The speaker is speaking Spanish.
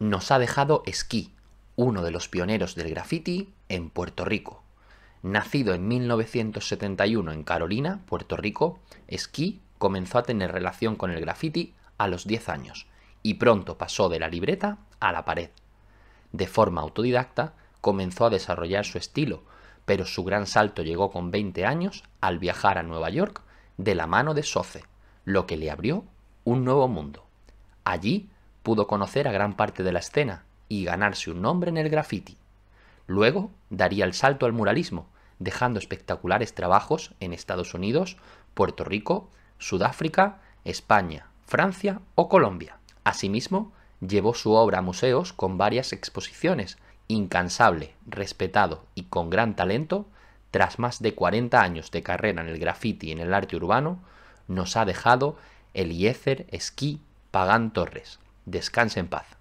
nos ha dejado Ski, uno de los pioneros del graffiti en Puerto Rico. Nacido en 1971 en Carolina, Puerto Rico, Ski comenzó a tener relación con el graffiti a los 10 años y pronto pasó de la libreta a la pared. De forma autodidacta, comenzó a desarrollar su estilo, pero su gran salto llegó con 20 años al viajar a Nueva York de la mano de Soce, lo que le abrió un nuevo mundo. Allí pudo conocer a gran parte de la escena y ganarse un nombre en el graffiti. Luego daría el salto al muralismo, dejando espectaculares trabajos en Estados Unidos, Puerto Rico, Sudáfrica, España, Francia o Colombia. Asimismo, llevó su obra a museos con varias exposiciones, incansable, respetado y con gran talento, tras más de 40 años de carrera en el graffiti y en el arte urbano, nos ha dejado Eliezer Esquí Pagán Torres, Descanse en paz.